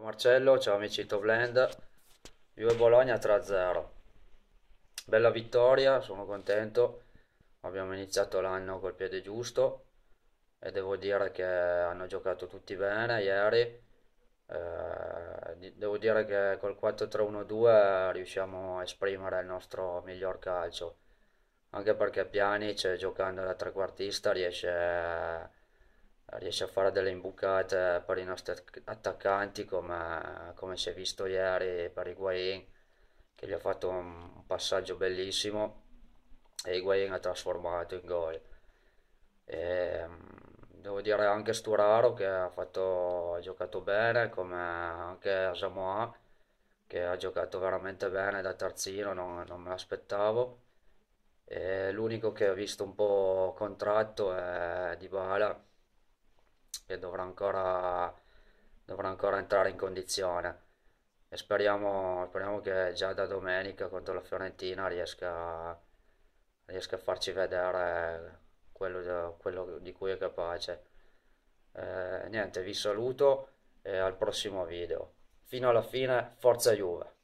Ciao Marcello, ciao amici di Tovland. Juve Bologna 3-0. Bella vittoria, sono contento. Abbiamo iniziato l'anno col piede giusto e devo dire che hanno giocato tutti bene ieri. Eh, devo dire che col 4-3-1-2 riusciamo a esprimere il nostro miglior calcio, anche perché Pjanic giocando da trequartista riesce eh, riesce a fare delle imbucate per i nostri attaccanti come, come si è visto ieri per Higuain che gli ha fatto un passaggio bellissimo e Higuain ha trasformato in gol e, mm, devo dire anche Sturaro che ha, fatto, ha giocato bene come anche Samoa che ha giocato veramente bene da terzino non, non me l'aspettavo l'unico che ho visto un po' contratto è Dybala che dovrà ancora, dovrà ancora entrare in condizione. E speriamo, speriamo, che già da domenica contro la Fiorentina riesca, riesca a farci vedere quello, quello, di cui è capace. Eh, niente, vi saluto e al prossimo video. Fino alla fine, forza Juve!